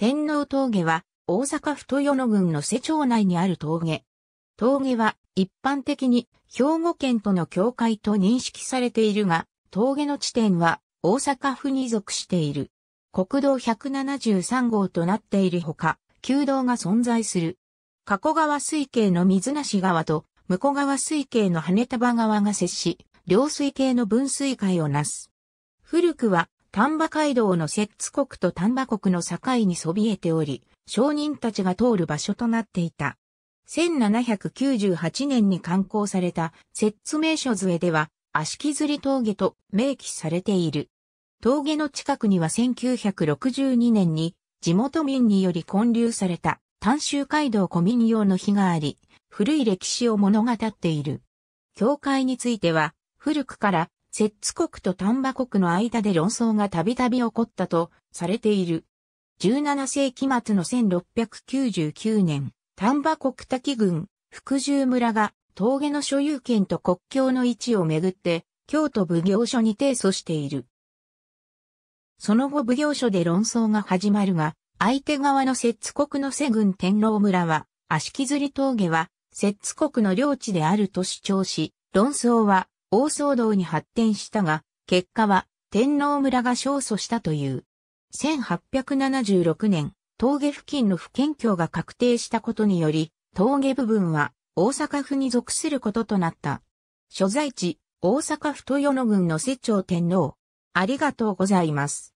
天皇峠は大阪府豊野郡の瀬町内にある峠。峠は一般的に兵庫県との境界と認識されているが、峠の地点は大阪府に属している。国道173号となっているほか、旧道が存在する。加古川水系の水無川と向川水系の羽束川が接し、両水系の分水海をなす。古くは丹波街道の摂津国と丹波国の境にそびえており、商人たちが通る場所となっていた。1798年に刊行された摂津名所杖では、足木釣り峠と明記されている。峠の近くには1962年に地元民により建立された丹州街道古民用の碑があり、古い歴史を物語っている。教会については、古くから摂津国と丹波国の間で論争がたびたび起こったとされている。17世紀末の1699年、丹波国滝郡、福住村が峠の所有権と国境の位置をめぐって、京都奉行所に提訴している。その後奉行所で論争が始まるが、相手側の摂津国の西郡天狼村は、足削り峠は、摂津国の領地であると主張し、論争は大騒動に発展したが、結果は天皇村が勝訴したという。1876年、峠付近の不県境が確定したことにより、峠部分は大阪府に属することとなった。所在地、大阪府豊野郡の世長天皇。ありがとうございます。